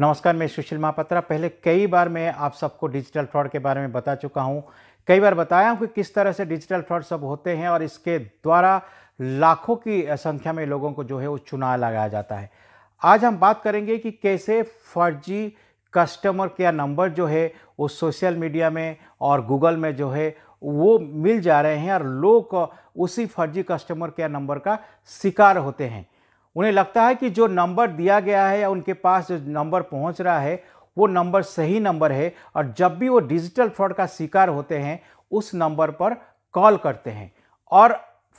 नमस्कार मैं सुशील महापात्रा पहले कई बार मैं आप सबको डिजिटल फ्रॉड के बारे में बता चुका हूँ कई बार बताया हूँ कि किस तरह से डिजिटल फ्रॉड सब होते हैं और इसके द्वारा लाखों की संख्या में लोगों को जो है वो चुनाव लगाया जाता है आज हम बात करेंगे कि कैसे फर्जी कस्टमर केयर नंबर जो है वो सोशल मीडिया में और गूगल में जो है वो मिल जा रहे हैं और लोग उसी फर्जी कस्टमर केयर नंबर का शिकार होते हैं उन्हें लगता है कि जो नंबर दिया गया है या उनके पास जो नंबर पहुंच रहा है वो नंबर सही नंबर है और जब भी वो डिजिटल फ्रॉड का शिकार होते हैं उस नंबर पर कॉल करते हैं और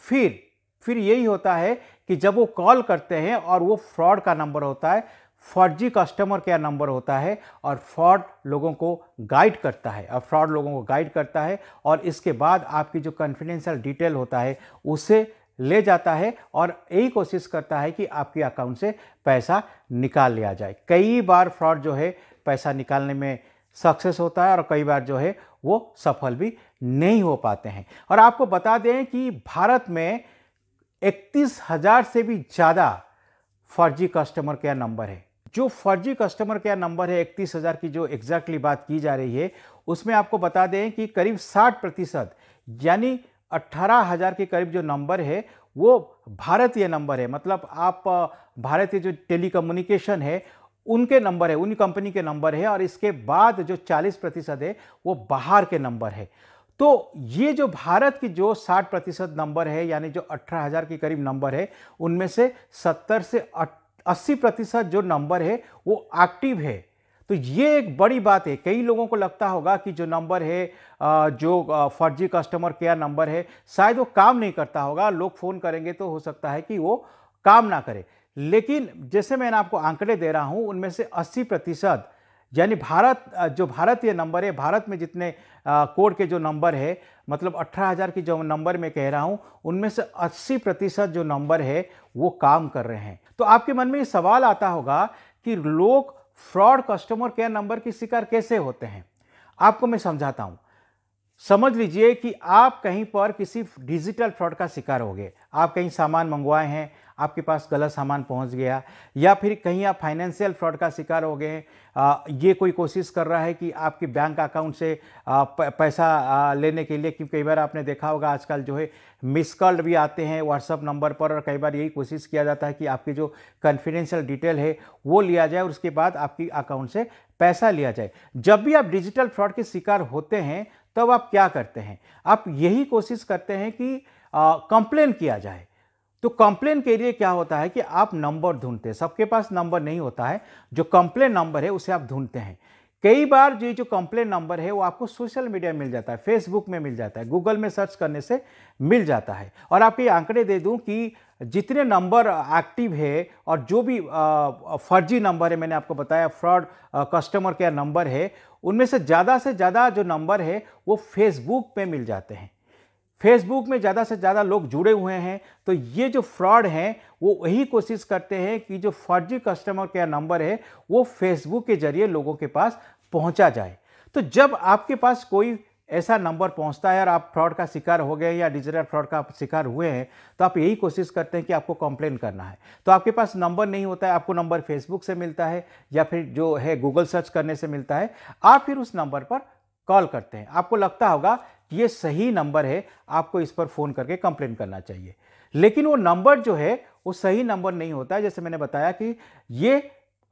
फिर फिर यही होता है कि जब वो कॉल करते हैं और वो फ्रॉड का नंबर होता है फर्जी कस्टमर केयर नंबर होता है और फ्रॉड लोगों को गाइड करता है और फ्रॉड लोगों को गाइड करता है और इसके बाद आपकी जो कॉन्फिडेंशियल डिटेल होता है उसे ले जाता है और यही कोशिश करता है कि आपके अकाउंट से पैसा निकाल लिया जाए कई बार फ्रॉड जो है पैसा निकालने में सक्सेस होता है और कई बार जो है वो सफल भी नहीं हो पाते हैं और आपको बता दें कि भारत में इकतीस हज़ार से भी ज़्यादा फर्जी कस्टमर केयर नंबर है जो फर्जी कस्टमर केयर नंबर है इकतीस हज़ार की जो एग्जैक्टली बात की जा रही है उसमें आपको बता दें कि करीब साठ प्रतिशत यानी अट्ठारह हज़ार के करीब जो नंबर है वो भारतीय नंबर है मतलब आप भारतीय जो टेलीकम्युनिकेशन है उनके नंबर है उन कंपनी के नंबर है और इसके बाद जो 40 प्रतिशत है वो बाहर के नंबर है तो ये जो भारत की जो 60 प्रतिशत नंबर है यानी जो अठारह हज़ार के करीब नंबर है उनमें से 70 से 80 प्रतिशत जो नंबर है वो एक्टिव है तो ये एक बड़ी बात है कई लोगों को लगता होगा कि जो नंबर है जो फर्जी कस्टमर केयर नंबर है शायद वो काम नहीं करता होगा लोग फ़ोन करेंगे तो हो सकता है कि वो काम ना करे लेकिन जैसे मैंने आपको आंकड़े दे रहा हूँ उनमें से 80 प्रतिशत यानी भारत जो भारतीय नंबर है भारत में जितने कोड के जो नंबर है मतलब 18,000 की जो नंबर में कह रहा हूँ उनमें से 80 प्रतिशत जो नंबर है वो काम कर रहे हैं तो आपके मन में ये सवाल आता होगा कि लोग फ्रॉड कस्टमर केयर नंबर की शिकार कैसे होते हैं आपको मैं समझाता हूं समझ लीजिए कि आप कहीं पर किसी डिजिटल फ्रॉड का शिकार हो गए आप कहीं सामान मंगवाए हैं आपके पास गलत सामान पहुंच गया या फिर कहीं आप फाइनेंशियल फ्रॉड का शिकार हो गए ये कोई कोशिश कर रहा है कि आपके बैंक अकाउंट से पैसा लेने के लिए क्योंकि कई बार आपने देखा होगा आजकल जो है मिस कॉल्ड भी आते हैं व्हाट्सअप नंबर पर और कई बार यही कोशिश किया जाता है कि आपकी जो कन्फिडेंशियल डिटेल है वो लिया जाए और उसके बाद आपकी अकाउंट से पैसा लिया जाए जब भी आप डिजिटल फ्रॉड के शिकार होते हैं तब तो आप क्या करते हैं आप यही कोशिश करते हैं कि कंप्लेन किया जाए तो कंप्लेन के लिए क्या होता है कि आप नंबर ढूंढते हैं सबके पास नंबर नहीं होता है जो कंप्लेन नंबर है उसे आप ढूंढते हैं कई बार ये जो कंप्लेन नंबर है वो आपको सोशल मीडिया मिल जाता है फेसबुक में मिल जाता है गूगल में सर्च करने से मिल जाता है और आपके आंकड़े दे दूं कि जितने नंबर एक्टिव है और जो भी फर्जी नंबर है मैंने आपको बताया फ्रॉड कस्टमर केयर नंबर है उनमें से ज़्यादा से ज़्यादा जो नंबर है वो फेसबुक पे मिल जाते हैं फेसबुक में ज़्यादा से ज़्यादा लोग जुड़े हुए हैं तो ये जो फ्रॉड हैं वो वही कोशिश करते हैं कि जो फर्जी कस्टमर केयर नंबर है वो फेसबुक के जरिए लोगों के पास पहुंचा जाए तो जब आपके पास कोई ऐसा नंबर पहुंचता है और आप फ्रॉड का शिकार हो गए या डिजिटल फ्रॉड का शिकार हुए हैं तो आप यही कोशिश करते हैं कि आपको कंप्लेन करना है तो आपके पास नंबर नहीं होता है आपको नंबर फेसबुक से मिलता है या फिर जो है गूगल सर्च करने से मिलता है आप फिर उस नंबर पर कॉल करते हैं आपको लगता होगा ये सही नंबर है आपको इस पर फ़ोन करके कंप्लेन करना चाहिए लेकिन वो नंबर जो है वो सही नंबर नहीं होता है जैसे मैंने बताया कि ये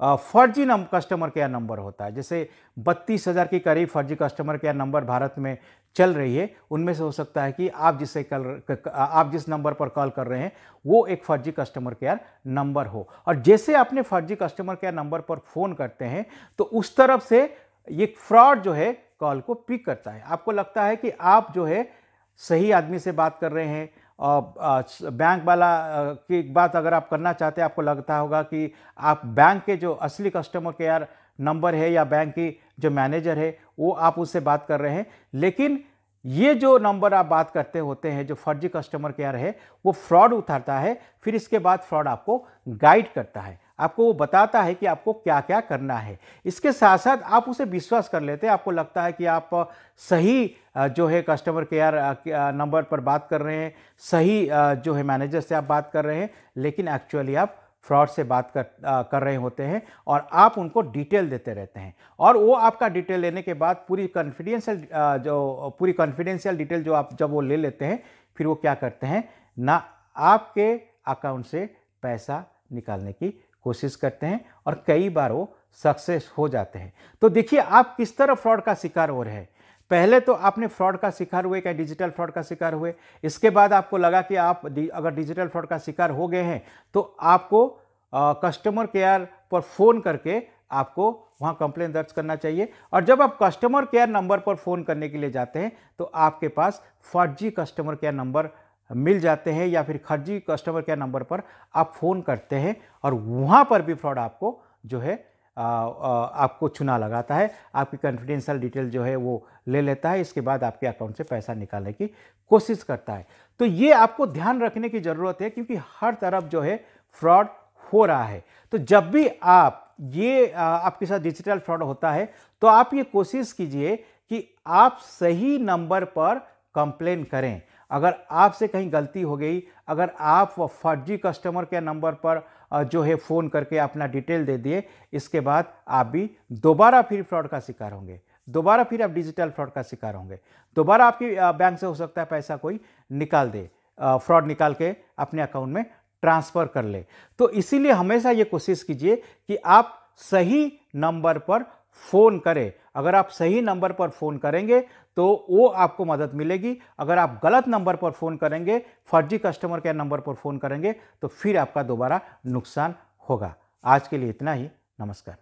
फर्जी नंबर कस्टमर केयर नंबर होता है जैसे बत्तीस हज़ार के करीब फर्जी कस्टमर केयर नंबर भारत में चल रही है उनमें से हो सकता है कि आप जिसे कल आप जिस नंबर पर कॉल कर रहे हैं वो एक फर्जी कस्टमर केयर नंबर हो और जैसे आपने फर्जी कस्टमर केयर नंबर पर फ़ोन करते हैं तो उस तरफ से ये फ्रॉड जो है कॉल को पिक करता है आपको लगता है कि आप जो है सही आदमी से बात कर रहे हैं और बैंक वाला की बात अगर आप करना चाहते हैं आपको लगता होगा कि आप बैंक के जो असली कस्टमर केयर नंबर है या बैंक की जो मैनेजर है वो आप उससे बात कर रहे हैं लेकिन ये जो नंबर आप बात करते होते हैं जो फर्जी कस्टमर केयर है वो फ्रॉड उतारता है फिर इसके बाद फ्रॉड आपको गाइड करता है आपको वो बताता है कि आपको क्या क्या करना है इसके साथ साथ आप उसे विश्वास कर लेते हैं आपको लगता है कि आप सही जो है कस्टमर केयर नंबर पर बात कर रहे हैं सही जो है मैनेजर से आप बात कर रहे हैं लेकिन एक्चुअली आप फ्रॉड से बात कर आ, कर रहे होते हैं और आप उनको डिटेल देते रहते हैं और वो आपका डिटेल लेने के बाद पूरी कॉन्फिडेंशियल जो पूरी कॉन्फिडेंशियल डिटेल जो आप जब वो ले लेते हैं फिर वो क्या करते हैं ना आपके अकाउंट से पैसा निकालने की कोशिश करते हैं और कई बार वो सक्सेस हो जाते हैं तो देखिए आप किस तरह फ्रॉड का शिकार हो रहे हैं पहले तो आपने फ्रॉड का शिकार हुए क्या डिजिटल फ्रॉड का शिकार हुए इसके बाद आपको लगा कि आप अगर डिजिटल फ्रॉड का शिकार हो गए हैं तो आपको कस्टमर केयर पर फ़ोन करके आपको वहाँ कंप्लेन दर्ज करना चाहिए और जब आप कस्टमर केयर नंबर पर फ़ोन करने के लिए जाते हैं तो आपके पास फर्जी कस्टमर केयर नंबर मिल जाते हैं या फिर खर्जी कस्टमर केयर नंबर पर आप फ़ोन करते हैं और वहाँ पर भी फ्रॉड आपको जो है आपको चुना लगाता है आपकी कॉन्फिडेंशियल डिटेल जो है वो ले लेता है इसके बाद आपके अकाउंट से पैसा निकालने की कोशिश करता है तो ये आपको ध्यान रखने की ज़रूरत है क्योंकि हर तरफ जो है फ्रॉड हो रहा है तो जब भी आप ये आपके साथ डिजिटल फ्रॉड होता है तो आप ये कोशिश कीजिए कि आप सही नंबर पर कंप्लेन करें अगर आपसे कहीं गलती हो गई अगर आप फर्जी कस्टमर के नंबर पर जो है फ़ोन करके अपना डिटेल दे दिए इसके बाद आप भी दोबारा फिर फ्रॉड का शिकार होंगे दोबारा फिर आप डिजिटल फ्रॉड का शिकार होंगे दोबारा आपकी बैंक से हो सकता है पैसा कोई निकाल दे फ्रॉड निकाल के अपने अकाउंट में ट्रांसफ़र कर ले तो इसीलिए हमेशा ये कोशिश कीजिए कि आप सही नंबर पर फ़ोन करें अगर आप सही नंबर पर फ़ोन करेंगे तो वो आपको मदद मिलेगी अगर आप गलत नंबर पर फ़ोन करेंगे फर्जी कस्टमर केयर नंबर पर फ़ोन करेंगे तो फिर आपका दोबारा नुकसान होगा आज के लिए इतना ही नमस्कार